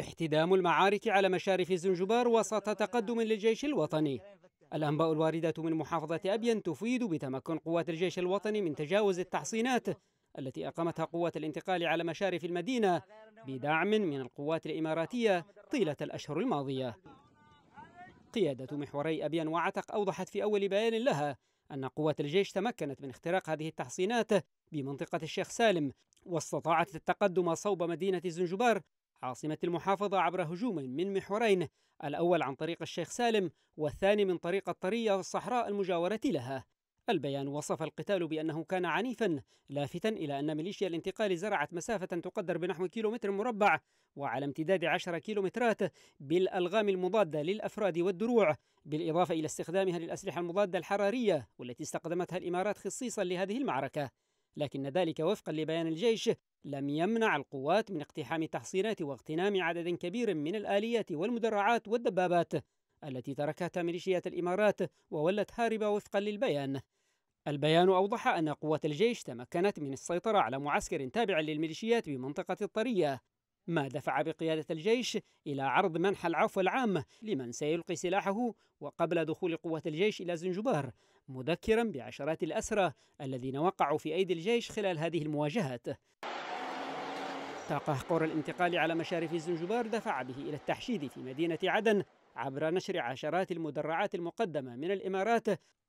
احتدام المعارك على مشارف الزنجبار وسط تقدم للجيش الوطني الأنباء الواردة من محافظة أبين تفيد بتمكن قوات الجيش الوطني من تجاوز التحصينات التي أقامتها قوات الانتقال على مشارف المدينة بدعم من القوات الإماراتية طيلة الأشهر الماضية قيادة محوري أبين وعتق أوضحت في أول بيان لها أن قوات الجيش تمكنت من اختراق هذه التحصينات بمنطقة الشيخ سالم واستطاعت التقدم صوب مدينة الزنجبار عاصمة المحافظة عبر هجوم من محورين الأول عن طريق الشيخ سالم والثاني من طريق الطرية الصحراء المجاورة لها البيان وصف القتال بأنه كان عنيفا لافتا إلى أن ميليشيا الانتقال زرعت مسافة تقدر بنحو كيلومتر مربع وعلى امتداد عشر كيلومترات بالألغام المضادة للأفراد والدروع بالإضافة إلى استخدامها للأسلحة المضادة الحرارية والتي استخدمتها الإمارات خصيصا لهذه المعركة لكن ذلك وفقا لبيان الجيش لم يمنع القوات من اقتحام تحصينات واغتنام عدد كبير من الآليات والمدرعات والدبابات التي تركتها ميليشيات الإمارات وولت هاربة وفقا للبيان البيان أوضح أن قوات الجيش تمكنت من السيطرة على معسكر تابع للميليشيات بمنطقة الطرية ما دفع بقيادة الجيش إلى عرض منح العفو العام لمن سيلقي سلاحه وقبل دخول قوات الجيش إلى زنجبار مذكرا بعشرات الأسرى الذين وقعوا في أيدي الجيش خلال هذه المواجهات تقهقر الانتقال على مشارف الزنجبار دفع به إلى التحشيد في مدينة عدن عبر نشر عشرات المدرعات المقدمة من الإمارات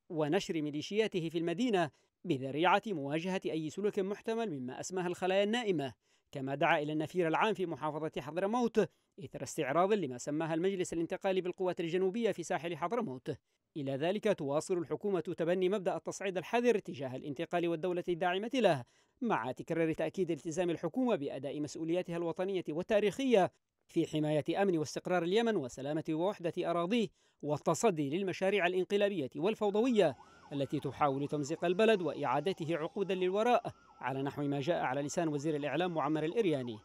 ونشر ميليشياته في المدينة بذريعة مواجهة أي سلوك محتمل مما أسماها الخلايا النائمة كما دعا إلى النفير العام في محافظة حضرموت إثر استعراض لما سماها المجلس الانتقالي بالقوات الجنوبية في ساحل حضرموت إلى ذلك تواصل الحكومة تبني مبدأ التصعيد الحذر تجاه الانتقال والدولة الداعمة له مع تكرار تأكيد التزام الحكومة بأداء مسؤولياتها الوطنية والتاريخية في حماية أمن واستقرار اليمن وسلامة ووحدة أراضيه والتصدي للمشاريع الانقلابية والفوضوية التي تحاول تمزيق البلد وإعادته عقودا للوراء على نحو ما جاء على لسان وزير الإعلام معمر الإرياني